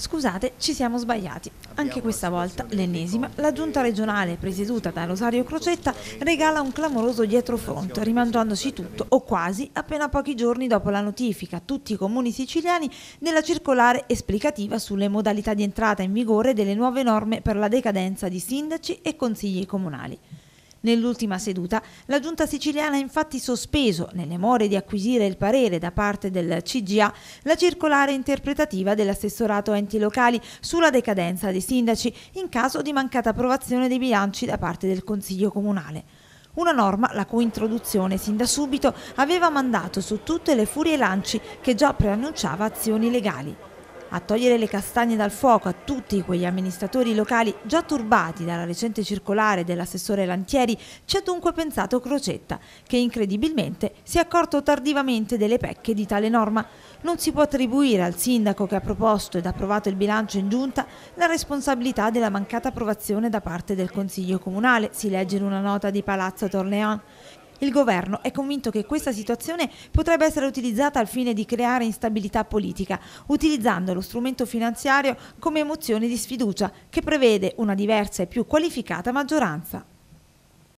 Scusate, ci siamo sbagliati. Anche questa volta, l'ennesima, la giunta regionale presieduta da Rosario Crocetta regala un clamoroso dietrofront, rimangiandosi tutto, o quasi, appena pochi giorni dopo la notifica a tutti i comuni siciliani nella circolare esplicativa sulle modalità di entrata in vigore delle nuove norme per la decadenza di sindaci e consigli comunali. Nell'ultima seduta la giunta siciliana ha infatti sospeso, nelle more di acquisire il parere da parte del CGA, la circolare interpretativa dell'assessorato enti locali sulla decadenza dei sindaci in caso di mancata approvazione dei bilanci da parte del Consiglio Comunale. Una norma la cui introduzione sin da subito aveva mandato su tutte le furie lanci che già preannunciava azioni legali a togliere le castagne dal fuoco a tutti quegli amministratori locali già turbati dalla recente circolare dell'assessore Lantieri ci ha dunque pensato Crocetta, che incredibilmente si è accorto tardivamente delle pecche di tale norma. Non si può attribuire al sindaco che ha proposto ed approvato il bilancio in giunta la responsabilità della mancata approvazione da parte del Consiglio Comunale, si legge in una nota di Palazzo Torneon, il governo è convinto che questa situazione potrebbe essere utilizzata al fine di creare instabilità politica, utilizzando lo strumento finanziario come mozione di sfiducia, che prevede una diversa e più qualificata maggioranza.